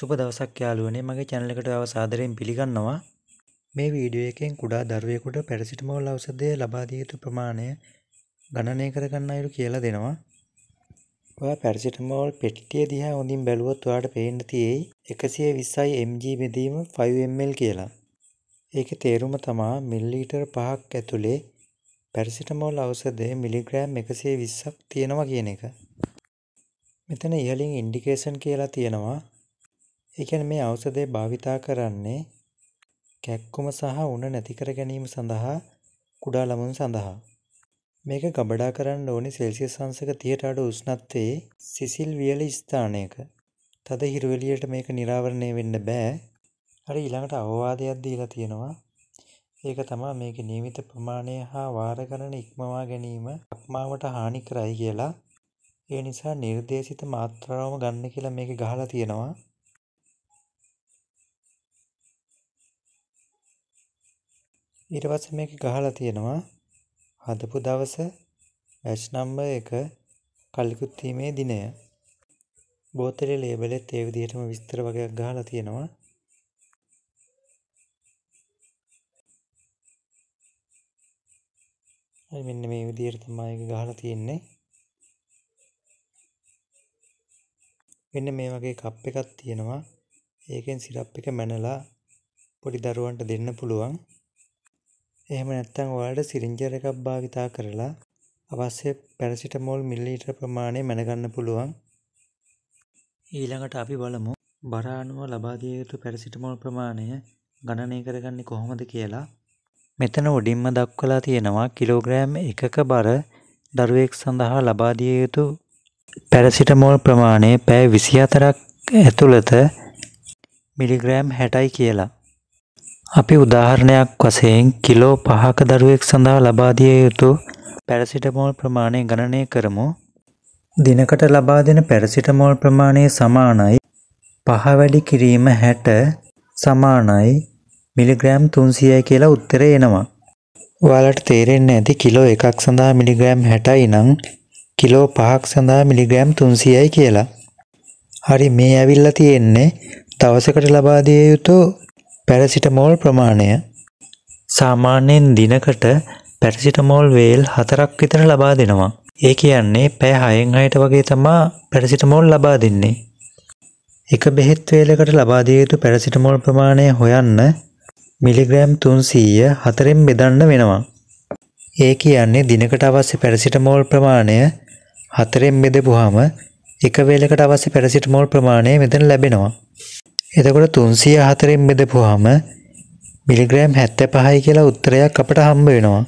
සුප දවසක් යාලුවනේ මගේ චැනලකට අව සාදරයෙන් පිළිගන්නවා මේ වීඩියෝ එකෙන් කුඩා දරුවෙකුට පැරසිටමෝල් අවසදය ලබාදියයුතු ප්‍රමාණය ගණනය කරගන්න අයුරු කියලා දෙනවා ඔය පැරසිටමෝල් පෙට්ටිය දිහා හොඳින් බැලුවොත් වාට පේන්න තියෙයි එකසිය විස්සයි MG බෙදීම 5ml කියලා ඒක තේරුම තමා මිල්ලීටර් පහක් ඇතුළේ පැරසිටමෝල් අවසදය මිලිග්‍රෑම් එකසේ විස්සක් තියෙනවා කියන එක මෙතන ඉහලින් ඉන්ඩිකේෂන් කියලා තියෙනවා ඒ කියන්නේ මේ ඖෂධය භාවිතා කරන්නේ කැක්කුම සහ උණ නැති කර ගැනීම සඳහා කුඩා ළමුන් සඳහා. මේක ගබඩා කරන්න ඕනි සෙල්සියස් අංශක 30ට අඩු උෂ්ණත්වයේ සිසිල් වියලි ස්ථානයක. තද හිරවැලියට මේක නිරාවරණය වෙන්න බෑ. අර ඊළඟට අවවාදයක් දීලා තියෙනවා. ඒක තමයි මේකේ නියමිත ප්‍රමාණය හා වාර ගණන ඉක්මවා ගැනීම අක්මාවට හානි කරයි කියලා. ඒ නිසා නිර්දේශිත මාත්‍රාවම ගන්න කියලා මේක ගහලා තියෙනවා. ඉරවස මේක ගහලා තියෙනවා හදපු දවස ඇච් නම්බ එක කල්ලිකුත්වීමේ දිනය බෝතලෙ ලේබලෙත් ඒ විදිහටම විස්තර වගයක් ගහලා තියෙනවා මෙන්න මේ විදිහට තමයි ඒක ගහලා තියෙන්නේ මෙන්න මේ වගේ කප් එකක් තියෙනවා ඒකෙන් සිරප් එක මැනලා පොඩි දරුවන්ට දෙන්න පුළුවන් එහෙම නැත්තං ඔයාලට සිරිංජර් එකක් භාවිතා කරලා අවශ්‍ය පැරසිටමෝල් මිල්ලීටර් ප්‍රමාණය මැනගන්න පුළුවන් ඊළඟට අපි බලමු බරානුව ලබාදිය යුතු පැරසිටමෝල් ප්‍රමාණය ගණනය කරගන්නේ කොහොමද කියලා මෙතන උඩින්ම දක්වලා තියෙනවා කිලෝග්‍රෑම් එකක බර දරුවෙක් සඳහා ලබාදිය යුතු පැරසිටමෝල් ප්‍රමාණය පැය විසි අතරක් ඇතුළත මිලිග්‍රෑම් හැටයි කියලා අපි උදාහරණයක් වශයෙන් කිලෝ පහක දරුවෙක් සඳහා ලබාදිය යුතු පැරසිටමෝල් ප්‍රමාණය ගණනය කරමු. දිනකට ලබා දෙන පැරසිටමෝල් ප්‍රමාණය සමානයි පහ වැඩි කිරීම හැට සමානයි මිලිග්‍රෑම් තුන්සියයි කියලා උත්තර එනවා. ඔයාලට තේරෙන්නේ ඇති කිලෝ එකක් සඳහා මිලිග්‍රෑම් හැටයි නං කිලෝ පහක් සඳහා මිලිග්‍රෑම් තුන්සියයි කියලා. හරි මේ ඇවිල්ල තියෙන්නේ දවසකට ලබාදිය යුතු පැරසිටමෝල් ප්‍රමාණය සාමාන්‍යයෙන් දිනකට පැරසිටමෝල් වේල් හතරක් විතර ලබා දෙනවා. ඒ කියන්නේ පැය හයෙන් හයට වගේ තමා පැරසිටමෝල් ලබා දෙන්නේ. එක බෙහෙත් වේලකට ලබා දිය යුතු පැරසිටමෝල් ප්‍රමාණය හොයන්න මිලිග්‍රෑම් 300 හතරෙන් බෙදන්න වෙනවා. ඒ කියන්නේ දිනකට අවශ්‍ය පැරසිටමෝල් ප්‍රමාණය හතරෙන් බෙදපුවාම එක වේලකට අවශ්‍ය පැරසිටමෝල් ප්‍රමාණය මෙතන ලැබෙනවා. එතකොට 304 න් බෙදපුවාම මිලිග්‍රෑම් 75යි කියලා උත්තරයක් අපට හම්බ වෙනවා.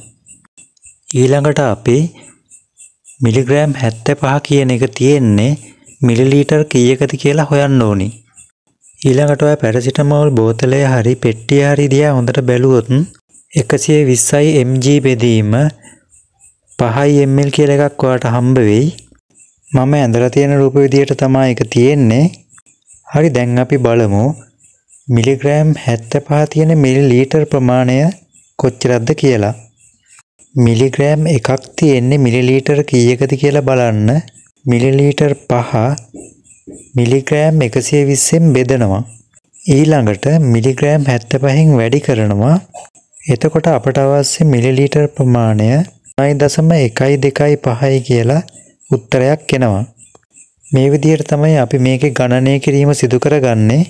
ඊළඟට අපි මිලිග්‍රෑම් 75 කියන එක තියෙන්නේ මිලිලීටර් කීයකද කියලා හොයන්න ඕනි. ඊළඟට ඔය පැරසිටමෝල් බෝතලය හරි පෙට්ටිය හරි දිහා හොඳට බැලුවොත් 120යි mg බෙදීම 5යි ml කියලා එකක් ඔයාලට හම්බ වෙයි. මම ඇඳලා තියෙන රූප විදියට තමයි ඒක තියෙන්නේ. හරි දැන් අපි බලමු මිලිග්‍රෑම් 75 තියෙන මිලි ලීටර් ප්‍රමාණය කොච්චරක්ද කියලා. මිලිග්‍රෑම් එකක් තියෙන්නේ මිලි ලීටර් කීයකද කියලා බලන්න. මිලි ලීටර් 5 මිලිග්‍රෑම් 120න් බෙදනවා. ඊළඟට මිලිග්‍රෑම් 75න් වැඩි කරනවා. එතකොට අපට අවශ්‍ය මිලි ලීටර් ප්‍රමාණය 9.125 කියලා උත්තරයක් එනවා. මේ විදිහට තමයි අපි මේකේ ගණනය කිරීම සිදු කරගන්නේ.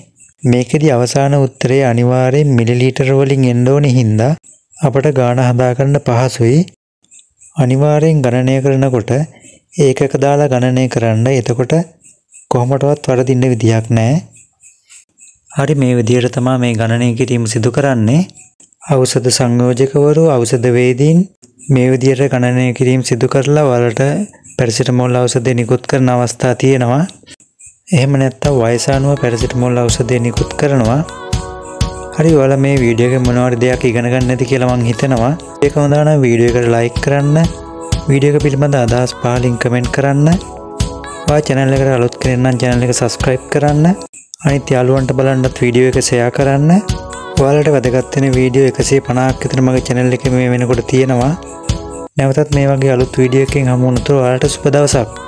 මේකෙදි අවසාන උත්තරේ අනිවාර්යෙන් මිලිලීටර වලින් එන්න ඕනේ හින්දා අපට ගාණ හදාගන්න පහසුයි. අනිවාර්යෙන් ගණනය කරනකොට ඒකක දාලා ගණනය කරන්න. එතකොට කොහොමඩවත් වරදින්න විදියක් නැහැ. හරි මේ විදිහට තමයි මේ ගණනය කිරීම සිදු කරන්නේ. ඖෂධ සංයෝජකවරු ඖෂධ වේදීන් මේ විදිහට ගණනය කිරීම සිදු කරලා වලට පැරසිටමොල් අවසදේ නිකුත් කරන අවස්ථා තියෙනවා එහෙම නැත්තම් වයසානුව පැරසිටමොල් අවසදේ නිකුත් කරනවා හරි වල මේ වීඩියෝක මොනවට දෙයක් ඉගෙනගන්න නැති කියලමං හිතෙනවා ඒක හොඳන වීඩියෝ එකට ලයික් කරන්න වීඩියෝක පිළිබඳ අදහස් පාලින් කමෙන්ට් කරන්න චැනල් එකට අලුත් කරන්න චැනල් එක සස්ක්‍රයිප් කරන්න අනිත් යාලුවන්ට බලන්නත් වීඩියෝ එක සයා කරන්න ඔයාලට වැදගත්වෙන වීඩියෝ එකසේ පනාක්කතර මගේ චැනල් එක මේ වෙනකොට තියෙනවා නැවතත් මේ වගේ අලුත් වීඩියකින් හමුණුතුර ඔයාලට සුපදවසක්.